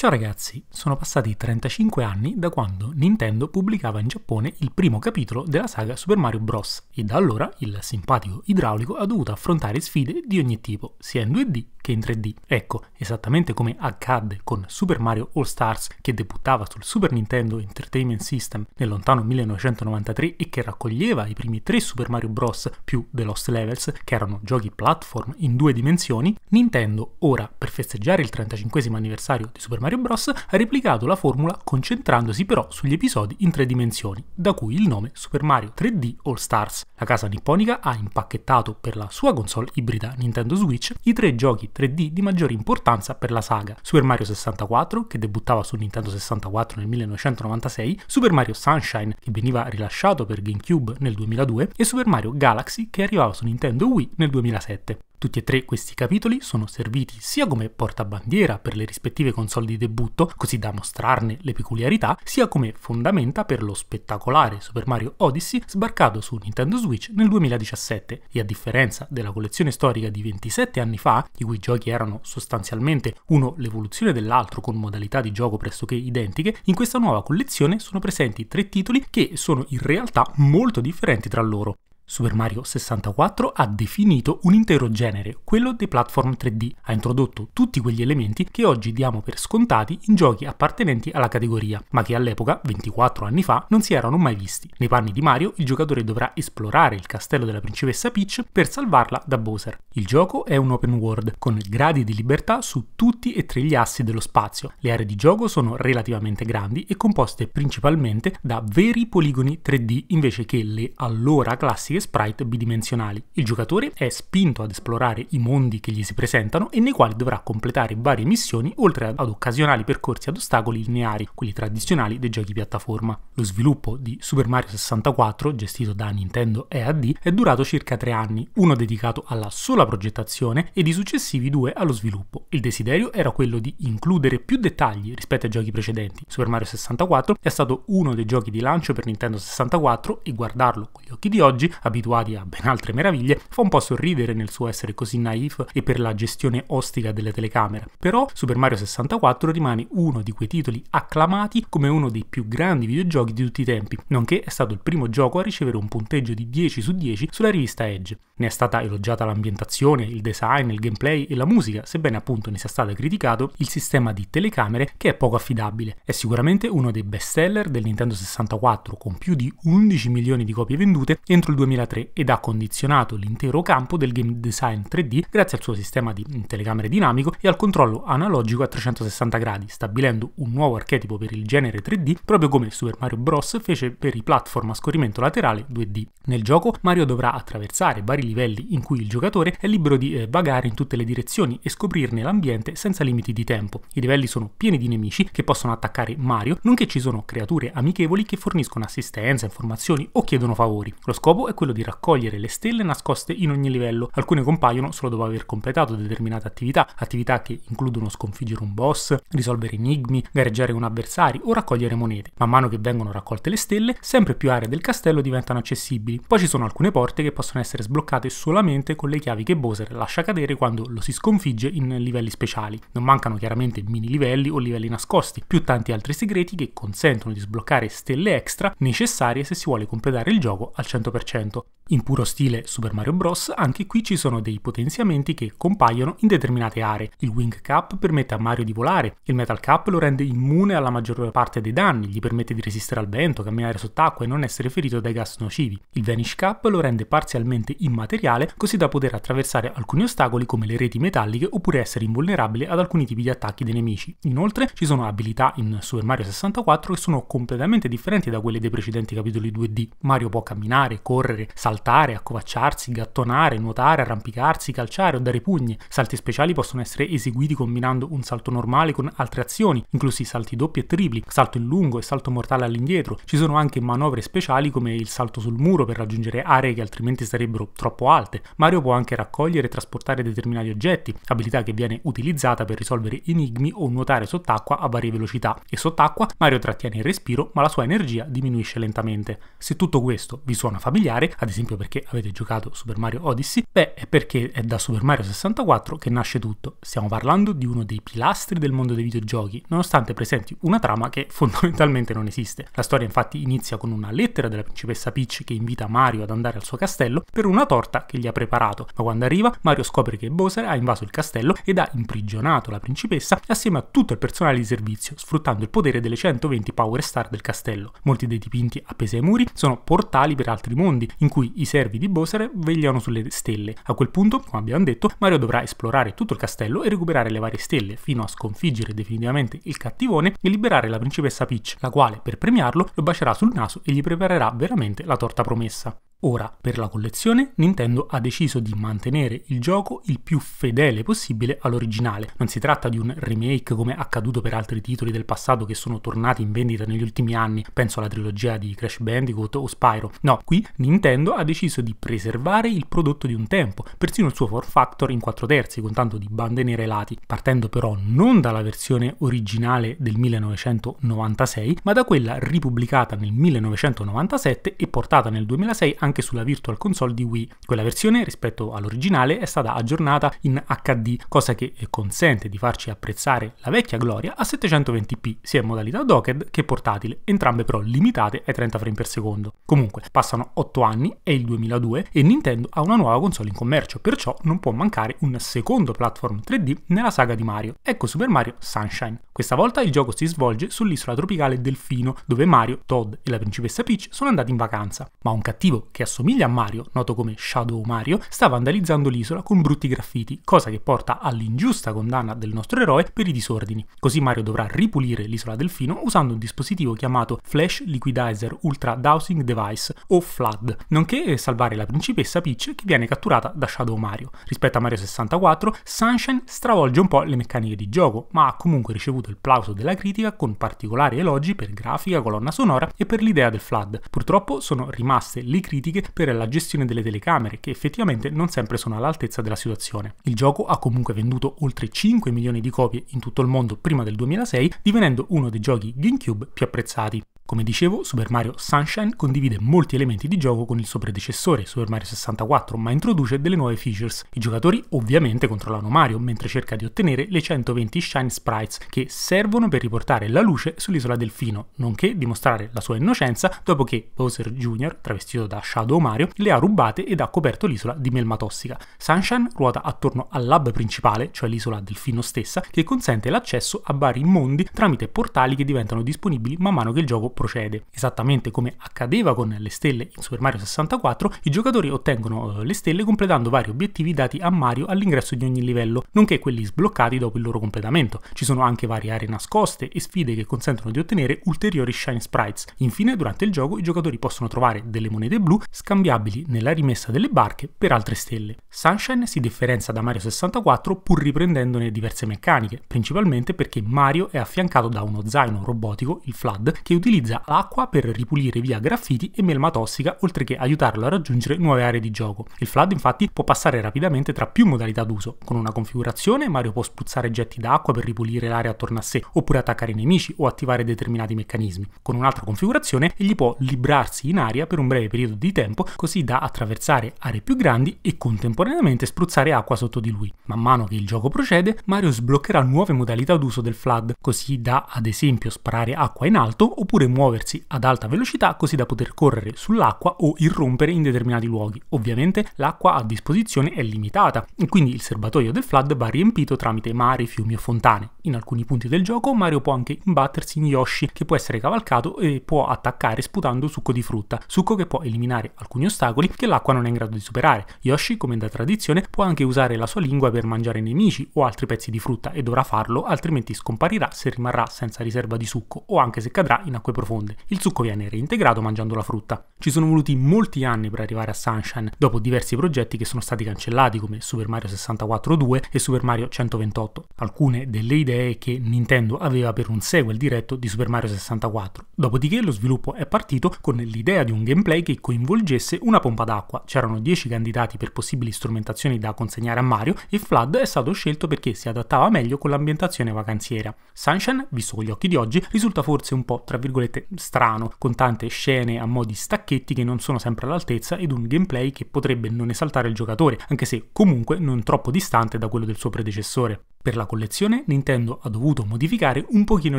Ciao ragazzi, sono passati 35 anni da quando Nintendo pubblicava in Giappone il primo capitolo della saga Super Mario Bros. e da allora il simpatico idraulico ha dovuto affrontare sfide di ogni tipo, sia in 2D che in 3D. Ecco, esattamente come accadde con Super Mario All Stars che debuttava sul Super Nintendo Entertainment System nel lontano 1993 e che raccoglieva i primi tre Super Mario Bros. più The Lost Levels, che erano giochi platform in due dimensioni, Nintendo ora, per festeggiare il 35 anniversario di Super Mario Mario Bros. ha replicato la formula concentrandosi però sugli episodi in tre dimensioni, da cui il nome Super Mario 3D All Stars. La casa nipponica ha impacchettato per la sua console ibrida Nintendo Switch i tre giochi 3D di maggiore importanza per la saga: Super Mario 64, che debuttava su Nintendo 64 nel 1996, Super Mario Sunshine, che veniva rilasciato per GameCube nel 2002, e Super Mario Galaxy, che arrivava su Nintendo Wii nel 2007. Tutti e tre questi capitoli sono serviti sia come portabandiera per le rispettive console di debutto, così da mostrarne le peculiarità, sia come fondamenta per lo spettacolare Super Mario Odyssey sbarcato su Nintendo Switch nel 2017 e a differenza della collezione storica di 27 anni fa, i cui giochi erano sostanzialmente uno l'evoluzione dell'altro con modalità di gioco pressoché identiche, in questa nuova collezione sono presenti tre titoli che sono in realtà molto differenti tra loro. Super Mario 64 ha definito un intero genere, quello dei platform 3D. Ha introdotto tutti quegli elementi che oggi diamo per scontati in giochi appartenenti alla categoria, ma che all'epoca, 24 anni fa, non si erano mai visti. Nei panni di Mario, il giocatore dovrà esplorare il castello della principessa Peach per salvarla da Bowser. Il gioco è un open world, con gradi di libertà su tutti e tre gli assi dello spazio. Le aree di gioco sono relativamente grandi e composte principalmente da veri poligoni 3D invece che le allora classiche e sprite bidimensionali. Il giocatore è spinto ad esplorare i mondi che gli si presentano e nei quali dovrà completare varie missioni oltre ad occasionali percorsi ad ostacoli lineari, quelli tradizionali dei giochi piattaforma. Lo sviluppo di Super Mario 64, gestito da Nintendo EAD, è durato circa tre anni, uno dedicato alla sola progettazione ed i successivi due allo sviluppo. Il desiderio era quello di includere più dettagli rispetto ai giochi precedenti. Super Mario 64 è stato uno dei giochi di lancio per Nintendo 64 e guardarlo con gli occhi di oggi abituati a ben altre meraviglie, fa un po' sorridere nel suo essere così naif e per la gestione ostica delle telecamere. Però Super Mario 64 rimane uno di quei titoli acclamati come uno dei più grandi videogiochi di tutti i tempi, nonché è stato il primo gioco a ricevere un punteggio di 10 su 10 sulla rivista Edge. Ne è stata elogiata l'ambientazione, il design, il gameplay e la musica, sebbene appunto ne sia stato criticato il sistema di telecamere che è poco affidabile. È sicuramente uno dei best seller del Nintendo 64 con più di 11 milioni di copie vendute entro il 2000 2003 ed ha condizionato l'intero campo del game design 3D grazie al suo sistema di telecamere dinamico e al controllo analogico a 360 gradi, stabilendo un nuovo archetipo per il genere 3D proprio come Super Mario Bros. fece per i platform a scorrimento laterale 2D. Nel gioco Mario dovrà attraversare vari livelli in cui il giocatore è libero di eh, vagare in tutte le direzioni e scoprirne l'ambiente senza limiti di tempo. I livelli sono pieni di nemici che possono attaccare Mario, nonché ci sono creature amichevoli che forniscono assistenza, informazioni o chiedono favori. Lo scopo è quello quello di raccogliere le stelle nascoste in ogni livello. Alcune compaiono solo dopo aver completato determinate attività, attività che includono sconfiggere un boss, risolvere enigmi, gareggiare con avversari o raccogliere monete. Man mano che vengono raccolte le stelle, sempre più aree del castello diventano accessibili. Poi ci sono alcune porte che possono essere sbloccate solamente con le chiavi che Bowser lascia cadere quando lo si sconfigge in livelli speciali. Non mancano chiaramente mini livelli o livelli nascosti, più tanti altri segreti che consentono di sbloccare stelle extra necessarie se si vuole completare il gioco al 100%. Novecento in puro stile Super Mario Bros. anche qui ci sono dei potenziamenti che compaiono in determinate aree. Il Wing Cap permette a Mario di volare, il Metal Cap lo rende immune alla maggior parte dei danni, gli permette di resistere al vento, camminare sott'acqua e non essere ferito dai gas nocivi. Il Vanish Cap lo rende parzialmente immateriale così da poter attraversare alcuni ostacoli come le reti metalliche oppure essere invulnerabile ad alcuni tipi di attacchi dei nemici. Inoltre ci sono abilità in Super Mario 64 che sono completamente differenti da quelle dei precedenti capitoli 2D. Mario può camminare, correre, saltare saltare, accovacciarsi, gattonare, nuotare, arrampicarsi, calciare o dare pugni. Salti speciali possono essere eseguiti combinando un salto normale con altre azioni, inclusi salti doppi e tripli, salto in lungo e salto mortale all'indietro. Ci sono anche manovre speciali come il salto sul muro per raggiungere aree che altrimenti sarebbero troppo alte. Mario può anche raccogliere e trasportare determinati oggetti, abilità che viene utilizzata per risolvere enigmi o nuotare sott'acqua a varie velocità. E sott'acqua Mario trattiene il respiro ma la sua energia diminuisce lentamente. Se tutto questo vi suona familiare, ad esempio esempio perché avete giocato Super Mario Odyssey? Beh, è perché è da Super Mario 64 che nasce tutto. Stiamo parlando di uno dei pilastri del mondo dei videogiochi, nonostante presenti una trama che fondamentalmente non esiste. La storia infatti inizia con una lettera della principessa Peach che invita Mario ad andare al suo castello per una torta che gli ha preparato, ma quando arriva Mario scopre che Bowser ha invaso il castello ed ha imprigionato la principessa assieme a tutto il personale di servizio, sfruttando il potere delle 120 Power Star del castello. Molti dei dipinti appesi ai muri sono portali per altri mondi, in cui i servi di Bowser vegliano sulle stelle. A quel punto, come abbiamo detto, Mario dovrà esplorare tutto il castello e recuperare le varie stelle, fino a sconfiggere definitivamente il cattivone e liberare la principessa Peach, la quale, per premiarlo, lo bacerà sul naso e gli preparerà veramente la torta promessa. Ora, per la collezione, Nintendo ha deciso di mantenere il gioco il più fedele possibile all'originale. Non si tratta di un remake come accaduto per altri titoli del passato che sono tornati in vendita negli ultimi anni, penso alla trilogia di Crash Bandicoot o Spyro. No, qui Nintendo ha deciso di preservare il prodotto di un tempo, persino il suo 4 factor in 4 terzi con tanto di bande nere ai lati, partendo però non dalla versione originale del 1996, ma da quella ripubblicata nel 1997 e portata nel 2006 anche sulla Virtual Console di Wii. Quella versione rispetto all'originale è stata aggiornata in HD, cosa che eh, consente di farci apprezzare la vecchia gloria a 720p, sia in modalità docked che portatile, entrambe però limitate ai 30 frame per secondo. Comunque, passano 8 anni è il 2002 e Nintendo ha una nuova console in commercio, perciò non può mancare un secondo platform 3D nella saga di Mario. Ecco Super Mario Sunshine. Questa volta il gioco si svolge sull'isola tropicale Delfino, dove Mario, Todd e la principessa Peach sono andati in vacanza, ma un cattivo che assomiglia a Mario, noto come Shadow Mario, sta vandalizzando l'isola con brutti graffiti, cosa che porta all'ingiusta condanna del nostro eroe per i disordini. Così Mario dovrà ripulire l'isola Delfino usando un dispositivo chiamato Flash Liquidizer Ultra Dowsing Device o FLAD, nonché e salvare la principessa Peach che viene catturata da Shadow Mario. Rispetto a Mario 64, Sunshine stravolge un po' le meccaniche di gioco, ma ha comunque ricevuto il plauso della critica con particolari elogi per grafica, colonna sonora e per l'idea del flood. Purtroppo sono rimaste le critiche per la gestione delle telecamere, che effettivamente non sempre sono all'altezza della situazione. Il gioco ha comunque venduto oltre 5 milioni di copie in tutto il mondo prima del 2006, divenendo uno dei giochi GameCube più apprezzati. Come dicevo, Super Mario Sunshine condivide molti elementi di gioco con il suo predecessore, Super Mario 64, ma introduce delle nuove features. I giocatori ovviamente controllano Mario mentre cerca di ottenere le 120 Shine Sprites che servono per riportare la luce sull'isola Delfino, nonché dimostrare la sua innocenza dopo che Bowser Jr., travestito da Shadow Mario, le ha rubate ed ha coperto l'isola di melma tossica. Sunshine ruota attorno al lab principale, cioè l'isola Delfino stessa, che consente l'accesso a vari mondi tramite portali che diventano disponibili man mano che il gioco procede. Esattamente come accadeva con le stelle in Super Mario 64, i giocatori ottengono eh, le stelle completando vari obiettivi dati a Mario all'ingresso di ogni livello, nonché quelli sbloccati dopo il loro completamento. Ci sono anche varie aree nascoste e sfide che consentono di ottenere ulteriori shine sprites. Infine, durante il gioco, i giocatori possono trovare delle monete blu scambiabili nella rimessa delle barche per altre stelle. Sunshine si differenzia da Mario 64 pur riprendendone diverse meccaniche, principalmente perché Mario è affiancato da uno zaino robotico, il Flood, che utilizza utilizza l'acqua per ripulire via graffiti e melma tossica, oltre che aiutarlo a raggiungere nuove aree di gioco. Il Flood infatti può passare rapidamente tra più modalità d'uso. Con una configurazione Mario può spruzzare getti d'acqua per ripulire l'area attorno a sé, oppure attaccare i nemici o attivare determinati meccanismi. Con un'altra configurazione egli può librarsi in aria per un breve periodo di tempo, così da attraversare aree più grandi e contemporaneamente spruzzare acqua sotto di lui. Man mano che il gioco procede, Mario sbloccherà nuove modalità d'uso del Flood, così da ad esempio sparare acqua in alto oppure muoversi ad alta velocità così da poter correre sull'acqua o irrompere in determinati luoghi. Ovviamente l'acqua a disposizione è limitata e quindi il serbatoio del Flood va riempito tramite mari, fiumi o fontane. In alcuni punti del gioco Mario può anche imbattersi in Yoshi che può essere cavalcato e può attaccare sputando succo di frutta, succo che può eliminare alcuni ostacoli che l'acqua non è in grado di superare. Yoshi, come da tradizione, può anche usare la sua lingua per mangiare nemici o altri pezzi di frutta e dovrà farlo altrimenti scomparirà se rimarrà senza riserva di succo o anche se cadrà in acque profonde profonde. Il succo viene reintegrato mangiando la frutta. Ci sono voluti molti anni per arrivare a Sunshine, dopo diversi progetti che sono stati cancellati come Super Mario 64 2 e Super Mario 128, alcune delle idee che Nintendo aveva per un sequel diretto di Super Mario 64. Dopodiché lo sviluppo è partito con l'idea di un gameplay che coinvolgesse una pompa d'acqua. C'erano 10 candidati per possibili strumentazioni da consegnare a Mario e Flood è stato scelto perché si adattava meglio con l'ambientazione vacanziera. Sunshine, visto con gli occhi di oggi, risulta forse un po' tra virgolette volete, strano, con tante scene a modi stacchetti che non sono sempre all'altezza ed un gameplay che potrebbe non esaltare il giocatore, anche se comunque non troppo distante da quello del suo predecessore. Per la collezione Nintendo ha dovuto modificare un pochino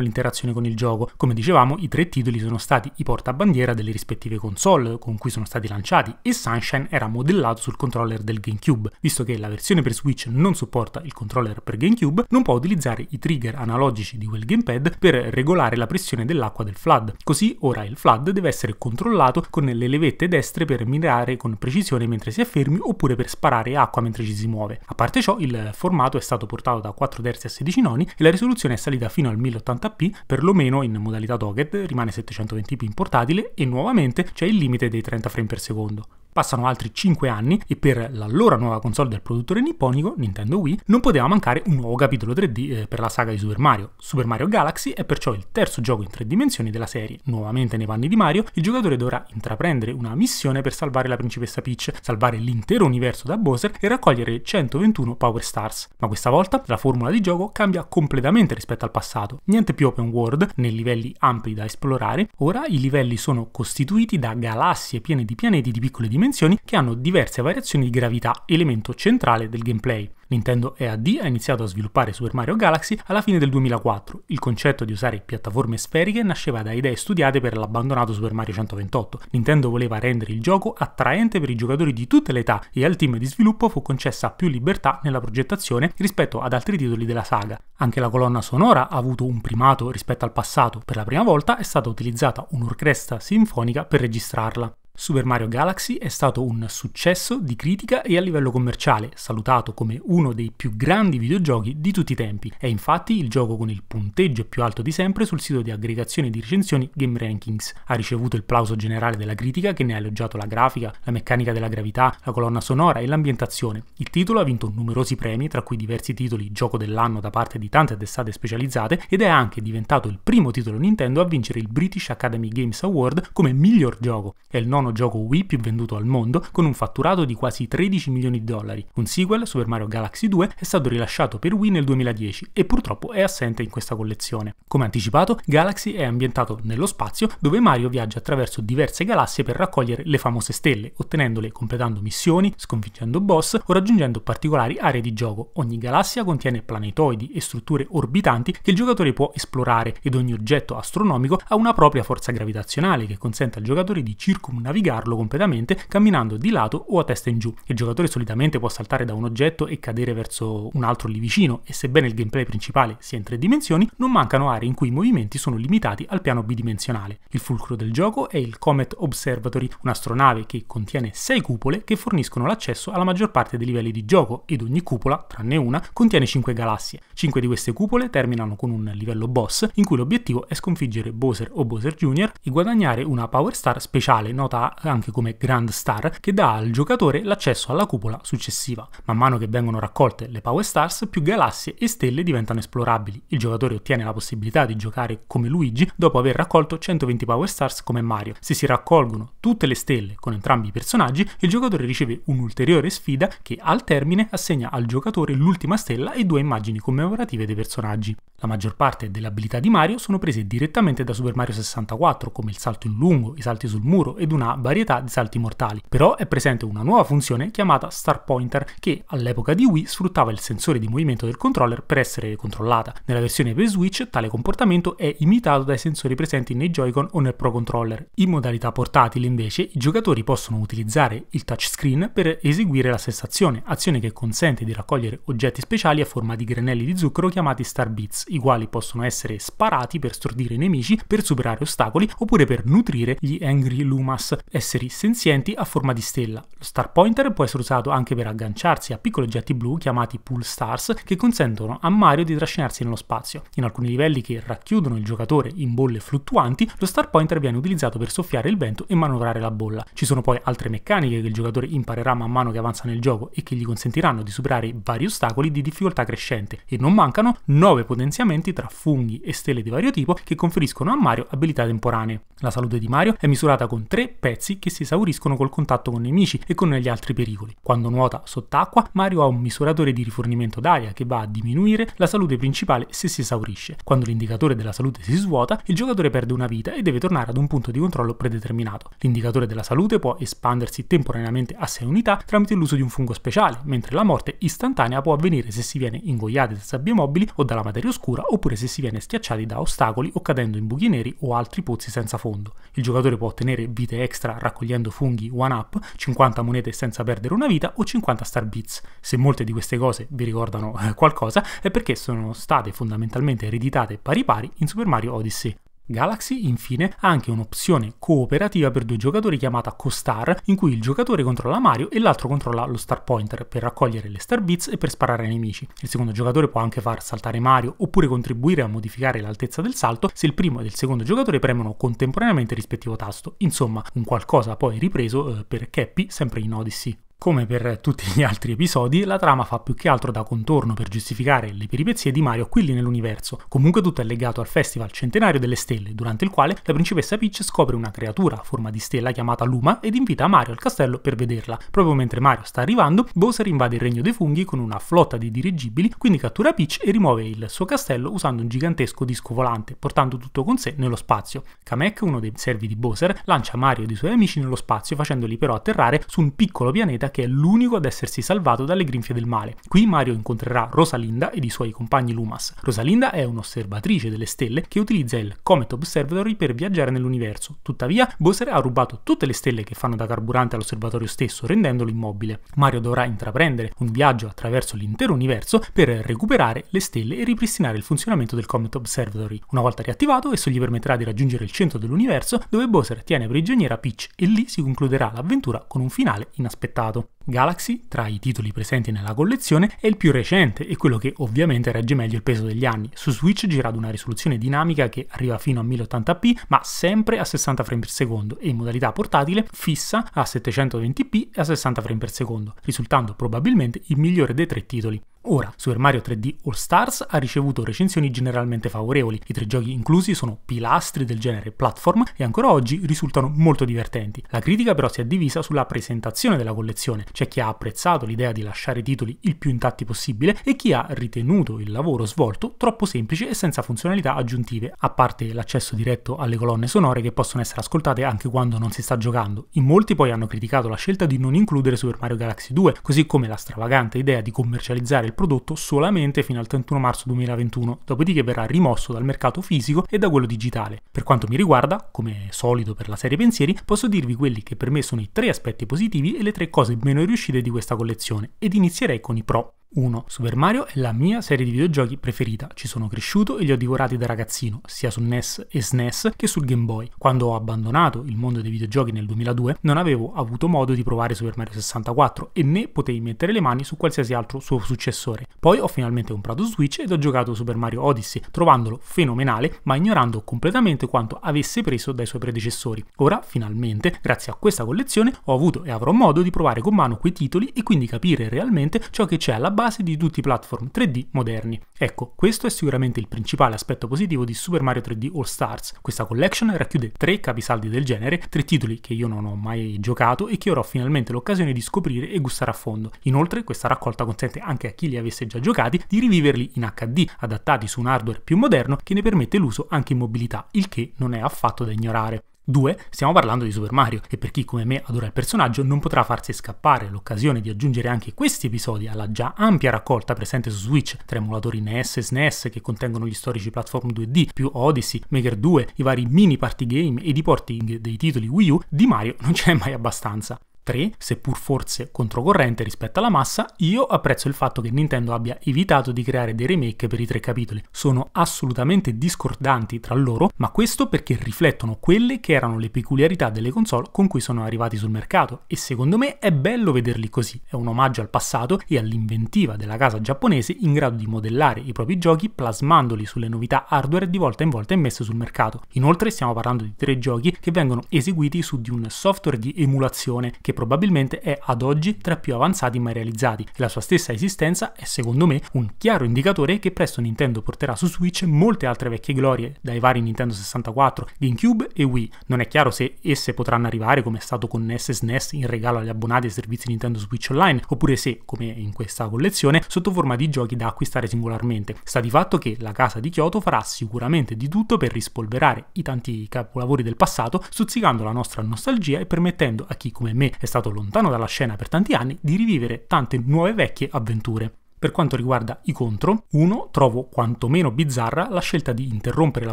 l'interazione con il gioco. Come dicevamo, i tre titoli sono stati i portabandiera delle rispettive console con cui sono stati lanciati e Sunshine era modellato sul controller del GameCube. Visto che la versione per Switch non supporta il controller per GameCube, non può utilizzare i trigger analogici di quel gamepad per regolare la pressione dell'acqua del flood. Così ora il flood deve essere controllato con le levette destre per mirare con precisione mentre si è fermi oppure per sparare acqua mentre ci si muove. A parte ciò, il formato è stato portato da a 4 terzi a 16 noni e la risoluzione è salita fino al 1080p, perlomeno in modalità docked, rimane 720p in portatile e nuovamente c'è il limite dei 30 frame per secondo. Passano altri 5 anni e per l'allora nuova console del produttore nipponico, Nintendo Wii, non poteva mancare un nuovo capitolo 3D eh, per la saga di Super Mario. Super Mario Galaxy è perciò il terzo gioco in tre dimensioni della serie. Nuovamente nei panni di Mario, il giocatore dovrà intraprendere una missione per salvare la principessa Peach, salvare l'intero universo da Bowser e raccogliere 121 Power Stars. Ma questa volta la formula di gioco cambia completamente rispetto al passato. Niente più open world, né livelli ampi da esplorare, ora i livelli sono costituiti da galassie piene di pianeti di piccole dimensioni dimensioni che hanno diverse variazioni di gravità, elemento centrale del gameplay. Nintendo EAD ha iniziato a sviluppare Super Mario Galaxy alla fine del 2004. Il concetto di usare piattaforme sferiche nasceva da idee studiate per l'abbandonato Super Mario 128. Nintendo voleva rendere il gioco attraente per i giocatori di tutte le età e al team di sviluppo fu concessa più libertà nella progettazione rispetto ad altri titoli della saga. Anche la colonna sonora ha avuto un primato rispetto al passato. Per la prima volta è stata utilizzata un'orchestra sinfonica per registrarla. Super Mario Galaxy è stato un successo di critica e a livello commerciale, salutato come uno dei più grandi videogiochi di tutti i tempi. È infatti il gioco con il punteggio più alto di sempre sul sito di aggregazione di recensioni Game Rankings. Ha ricevuto il plauso generale della critica che ne ha elogiato la grafica, la meccanica della gravità, la colonna sonora e l'ambientazione. Il titolo ha vinto numerosi premi, tra cui diversi titoli gioco dell'anno da parte di tante testate specializzate ed è anche diventato il primo titolo Nintendo a vincere il British Academy Games Award come miglior gioco. È il nono primo gioco Wii più venduto al mondo con un fatturato di quasi 13 milioni di dollari. Un sequel, Super Mario Galaxy 2, è stato rilasciato per Wii nel 2010 e purtroppo è assente in questa collezione. Come anticipato, Galaxy è ambientato nello spazio dove Mario viaggia attraverso diverse galassie per raccogliere le famose stelle, ottenendole completando missioni, sconfiggendo boss o raggiungendo particolari aree di gioco. Ogni galassia contiene planetoidi e strutture orbitanti che il giocatore può esplorare ed ogni oggetto astronomico ha una propria forza gravitazionale che consente al giocatore di circumnavigare navigarlo completamente camminando di lato o a testa in giù. Il giocatore solitamente può saltare da un oggetto e cadere verso un altro lì vicino e sebbene il gameplay principale sia in tre dimensioni, non mancano aree in cui i movimenti sono limitati al piano bidimensionale. Il fulcro del gioco è il Comet Observatory, un'astronave che contiene sei cupole che forniscono l'accesso alla maggior parte dei livelli di gioco ed ogni cupola, tranne una, contiene cinque galassie. Cinque di queste cupole terminano con un livello boss in cui l'obiettivo è sconfiggere Bowser o Bowser Jr. e guadagnare una Power Star speciale nota fa anche come Grand Star, che dà al giocatore l'accesso alla cupola successiva. Man mano che vengono raccolte le Power Stars, più galassie e stelle diventano esplorabili. Il giocatore ottiene la possibilità di giocare come Luigi dopo aver raccolto 120 Power Stars come Mario. Se si raccolgono tutte le stelle con entrambi i personaggi, il giocatore riceve un'ulteriore sfida che al termine assegna al giocatore l'ultima stella e due immagini commemorative dei personaggi. La maggior parte delle abilità di Mario sono prese direttamente da Super Mario 64, come il salto in lungo, i salti sul muro ed una una varietà di salti mortali. Però è presente una nuova funzione chiamata Star Pointer che all'epoca di Wii sfruttava il sensore di movimento del controller per essere controllata. Nella versione per Switch tale comportamento è imitato dai sensori presenti nei Joy-Con o nel Pro Controller. In modalità portatile invece i giocatori possono utilizzare il touchscreen per eseguire la stessa azione, azione che consente di raccogliere oggetti speciali a forma di granelli di zucchero chiamati Star Bits, i quali possono essere sparati per stordire i nemici, per superare ostacoli oppure per nutrire gli Angry Lumas, esseri senzienti a forma di stella. Lo star pointer può essere usato anche per agganciarsi a piccoli oggetti blu chiamati pull stars che consentono a Mario di trascinarsi nello spazio. In alcuni livelli che racchiudono il giocatore in bolle fluttuanti, lo star pointer viene utilizzato per soffiare il vento e manovrare la bolla. Ci sono poi altre meccaniche che il giocatore imparerà man mano che avanza nel gioco e che gli consentiranno di superare vari ostacoli di difficoltà crescente e non mancano 9 potenziamenti tra funghi e stelle di vario tipo che conferiscono a Mario abilità temporanee. La salute di Mario è misurata con 3 pezzi pezzi che si esauriscono col contatto con nemici e con gli altri pericoli. Quando nuota sott'acqua, Mario ha un misuratore di rifornimento d'aria che va a diminuire la salute principale se si esaurisce. Quando l'indicatore della salute si svuota, il giocatore perde una vita e deve tornare ad un punto di controllo predeterminato. L'indicatore della salute può espandersi temporaneamente a 6 unità tramite l'uso di un fungo speciale, mentre la morte istantanea può avvenire se si viene ingoiati da sabbie mobili o dalla materia oscura oppure se si viene schiacciati da ostacoli o cadendo in buchi neri o altri pozzi senza fondo. Il giocatore può ottenere vite extra extra raccogliendo funghi one up, 50 monete senza perdere una vita o 50 star bits. Se molte di queste cose vi ricordano eh, qualcosa è perché sono state fondamentalmente ereditate pari pari in Super Mario Odyssey. Galaxy infine ha anche un'opzione cooperativa per due giocatori chiamata Co-Star, in cui il giocatore controlla Mario e l'altro controlla lo Star Pointer per raccogliere le Star Bits e per sparare ai nemici. Il secondo giocatore può anche far saltare Mario oppure contribuire a modificare l'altezza del salto se il primo e il secondo giocatore premono contemporaneamente il rispettivo tasto. Insomma, un qualcosa poi ripreso eh, per Cappy sempre in Odyssey. Come per tutti gli altri episodi, la trama fa più che altro da contorno per giustificare le peripezie di Mario qui lì nell'universo. Comunque tutto è legato al Festival Centenario delle Stelle, durante il quale la principessa Peach scopre una creatura a forma di stella chiamata Luma ed invita Mario al castello per vederla. Proprio mentre Mario sta arrivando, Bowser invade il Regno dei Funghi con una flotta di dirigibili, quindi cattura Peach e rimuove il suo castello usando un gigantesco disco volante, portando tutto con sé nello spazio. Kamek, uno dei servi di Bowser, lancia Mario e i suoi amici nello spazio facendoli però atterrare su un piccolo pianeta che è l'unico ad essersi salvato dalle grinfie del male. Qui Mario incontrerà Rosalinda ed i suoi compagni Lumas. Rosalinda è un'osservatrice delle stelle che utilizza il Comet Observatory per viaggiare nell'universo. Tuttavia, Bowser ha rubato tutte le stelle che fanno da carburante all'osservatorio stesso, rendendolo immobile. Mario dovrà intraprendere un viaggio attraverso l'intero universo per recuperare le stelle e ripristinare il funzionamento del Comet Observatory. Una volta riattivato, esso gli permetterà di raggiungere il centro dell'universo, dove Bowser tiene prigioniera Peach, e lì si concluderà l'avventura con un finale inaspettato passato. Galaxy, tra i titoli presenti nella collezione, è il più recente e quello che ovviamente regge meglio il peso degli anni. Su Switch gira ad una risoluzione dinamica che arriva fino a 1080p, ma sempre a 60 frame per secondo e in modalità portatile fissa a 720p e a 60 frame per secondo, risultando probabilmente il migliore dei tre titoli. Ora, Super Mario 3D All Stars ha ricevuto recensioni generalmente favorevoli, i tre giochi inclusi sono pilastri del genere platform e ancora oggi risultano molto divertenti. La critica però si è divisa sulla presentazione della collezione, c'è chi ha apprezzato l'idea di lasciare i titoli il più intatti possibile e chi ha ritenuto il lavoro svolto troppo semplice e senza funzionalità aggiuntive, a parte l'accesso diretto alle colonne sonore che possono essere ascoltate anche quando non si sta giocando. In molti poi hanno criticato la scelta di non includere Super Mario Galaxy 2, così come la stravagante idea di commercializzare il prodotto solamente fino al 31 marzo 2021, dopodiché verrà rimosso dal mercato fisico e da quello digitale. Per quanto mi riguarda, come solito per la serie pensieri, posso dirvi quelli che per me sono i tre aspetti positivi e le tre cose meno riuscite di questa collezione ed inizierei con i pro. 1. Super Mario è la mia serie di videogiochi preferita, ci sono cresciuto e li ho divorati da ragazzino, sia su NES e SNES che sul Game Boy. Quando ho abbandonato il mondo dei videogiochi nel 2002 non avevo avuto modo di provare Super Mario 64 e né potei mettere le mani su qualsiasi altro suo successore. Poi ho finalmente comprato Switch ed ho giocato Super Mario Odyssey, trovandolo fenomenale ma ignorando completamente quanto avesse preso dai suoi predecessori. Ora, finalmente, grazie a questa collezione, ho avuto e avrò modo di provare con mano quei titoli e quindi capire realmente ciò che c'è alla base base di tutti i platform 3D moderni. Ecco, questo è sicuramente il principale aspetto positivo di Super Mario 3D All Stars. Questa collection racchiude tre capisaldi del genere, tre titoli che io non ho mai giocato e che ora ho finalmente l'occasione di scoprire e gustare a fondo. Inoltre, questa raccolta consente anche a chi li avesse già giocati di riviverli in HD, adattati su un hardware più moderno che ne permette l'uso anche in mobilità, il che non è affatto da ignorare. 2. Stiamo parlando di Super Mario e per chi come me adora il personaggio non potrà farsi scappare l'occasione di aggiungere anche questi episodi alla già ampia raccolta presente su Switch tra emulatori NES e SNES che contengono gli storici platform 2D, più Odyssey, Maker 2, i vari mini party game e i porting dei titoli Wii U, di Mario non c'è mai abbastanza. 3. Seppur forse controcorrente rispetto alla massa, io apprezzo il fatto che Nintendo abbia evitato di creare dei remake per i tre capitoli. Sono assolutamente discordanti tra loro, ma questo perché riflettono quelle che erano le peculiarità delle console con cui sono arrivati sul mercato e secondo me è bello vederli così. È un omaggio al passato e all'inventiva della casa giapponese in grado di modellare i propri giochi plasmandoli sulle novità hardware di volta in volta immesse sul mercato. Inoltre stiamo parlando di tre giochi che vengono eseguiti su di un software di emulazione che che probabilmente è ad oggi tra più avanzati mai realizzati e la sua stessa esistenza è secondo me un chiaro indicatore che presto Nintendo porterà su Switch molte altre vecchie glorie, dai vari Nintendo 64, GameCube e Wii. Non è chiaro se esse potranno arrivare come è stato con NES e SNES in regalo agli abbonati ai servizi Nintendo Switch Online, oppure se, come in questa collezione, sotto forma di giochi da acquistare singolarmente. Sta di fatto che la casa di Kyoto farà sicuramente di tutto per rispolverare i tanti capolavori del passato, stuzzicando la nostra nostalgia e permettendo a chi come me è stato lontano dalla scena per tanti anni, di rivivere tante nuove vecchie avventure. Per quanto riguarda i contro, 1. Trovo quantomeno bizzarra la scelta di interrompere la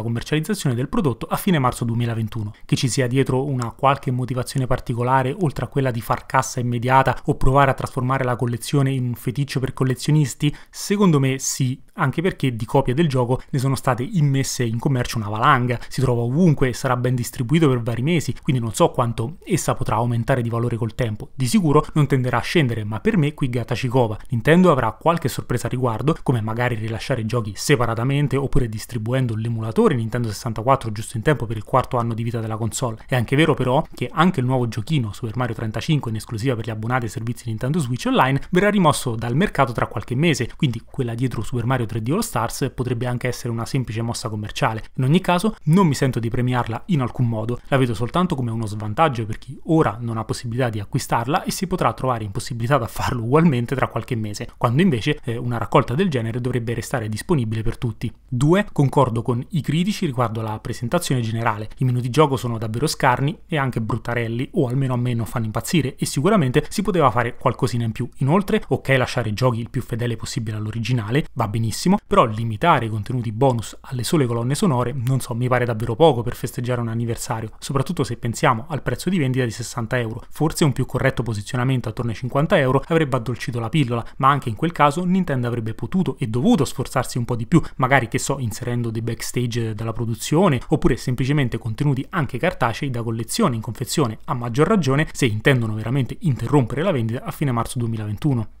commercializzazione del prodotto a fine marzo 2021. Che ci sia dietro una qualche motivazione particolare, oltre a quella di far cassa immediata o provare a trasformare la collezione in un feticcio per collezionisti? Secondo me sì, anche perché di copie del gioco ne sono state immesse in commercio una valanga, si trova ovunque e sarà ben distribuito per vari mesi, quindi non so quanto essa potrà aumentare di valore col tempo, di sicuro non tenderà a scendere, ma per me qui gatta ci cova. Nintendo avrà qualche sorpresa a riguardo, come magari rilasciare giochi separatamente oppure distribuendo l'emulatore Nintendo 64 giusto in tempo per il quarto anno di vita della console. È anche vero però che anche il nuovo giochino Super Mario 35 in esclusiva per gli abbonati ai servizi Nintendo Switch Online verrà rimosso dal mercato tra qualche mese, quindi quella dietro Super Mario 3D All Stars potrebbe anche essere una semplice mossa commerciale. In ogni caso non mi sento di premiarla in alcun modo, la vedo soltanto come uno svantaggio per chi ora non ha possibilità di acquistarla e si potrà trovare impossibilitata a farlo ugualmente tra qualche mese, quando invece eh, una raccolta del genere dovrebbe restare disponibile per tutti. 2. Concordo con i critici riguardo alla presentazione generale, i menu di gioco sono davvero scarni e anche bruttarelli o almeno a me non fanno impazzire e sicuramente si poteva fare qualcosina in più. Inoltre, ok lasciare i giochi il più fedele possibile all'originale, va benissimo benissimo, però limitare i contenuti bonus alle sole colonne sonore, non so, mi pare davvero poco per festeggiare un anniversario, soprattutto se pensiamo al prezzo di vendita di 60 euro. Forse un più corretto posizionamento attorno ai 50 euro avrebbe addolcito la pillola, ma anche in quel caso Nintendo avrebbe potuto e dovuto sforzarsi un po' di più, magari che so, inserendo dei backstage dalla produzione, oppure semplicemente contenuti anche cartacei da collezione in confezione, a maggior ragione se intendono veramente interrompere la vendita a fine marzo 2021.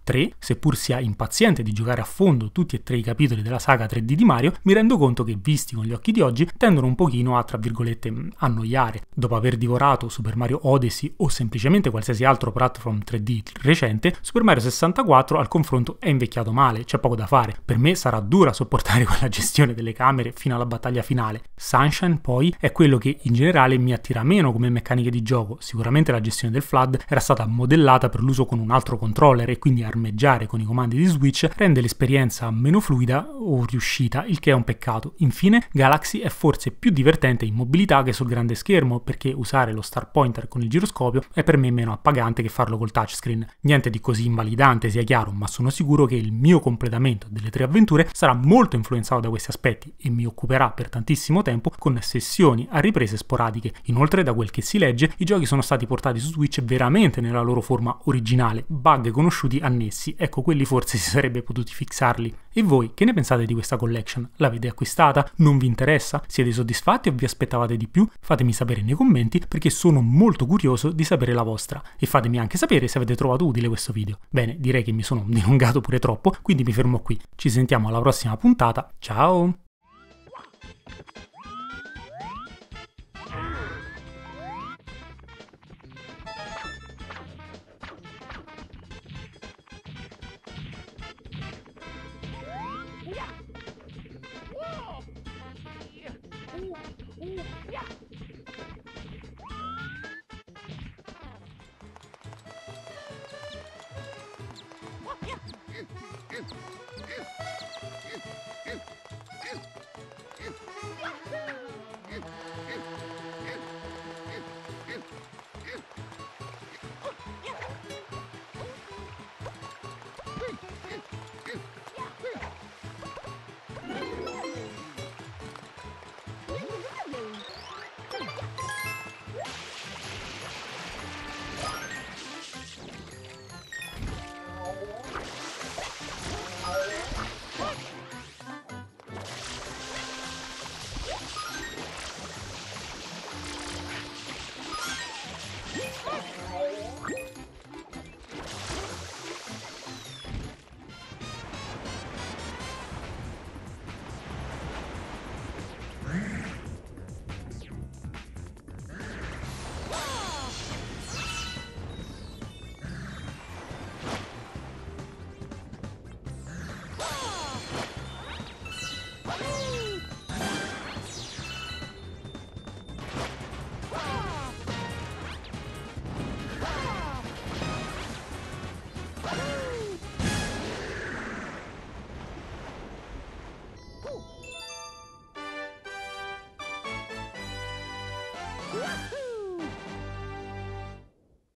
3. Seppur sia impaziente di giocare a fondo tutti e tre i capitoli della saga 3D di Mario, mi rendo conto che visti con gli occhi di oggi tendono un pochino a, tra virgolette, annoiare. Dopo aver divorato Super Mario Odyssey o semplicemente qualsiasi altro platform 3D recente, Super Mario 64 al confronto è invecchiato male, c'è poco da fare. Per me sarà dura sopportare quella gestione delle camere fino alla battaglia finale. Sunshine poi è quello che in generale mi attira meno come meccaniche di gioco, sicuramente la gestione del flood era stata modellata per l'uso con un altro controller e quindi armeggiare con i comandi di Switch rende l'esperienza meno fluida o riuscita, il che è un peccato. Infine, Galaxy è forse più divertente in mobilità che sul grande schermo, perché usare lo star pointer con il giroscopio è per me meno appagante che farlo col touchscreen. Niente di così invalidante, sia chiaro, ma sono sicuro che il mio completamento delle tre avventure sarà molto influenzato da questi aspetti e mi occuperà per tantissimo tempo con sessioni a riprese sporadiche. Inoltre, da quel che si legge, i giochi sono stati portati su Switch veramente nella loro forma originale, bug conosciuti annessi, ecco quelli forse si sarebbe potuti fixarli. E voi che ne pensate di questa collection? L'avete acquistata? Non vi interessa? Siete soddisfatti o vi aspettavate di più? Fatemi sapere nei commenti perché sono molto curioso di sapere la vostra e fatemi anche sapere se avete trovato utile questo video. Bene, direi che mi sono dilungato pure troppo, quindi mi fermo qui. Ci sentiamo alla prossima puntata. Ciao!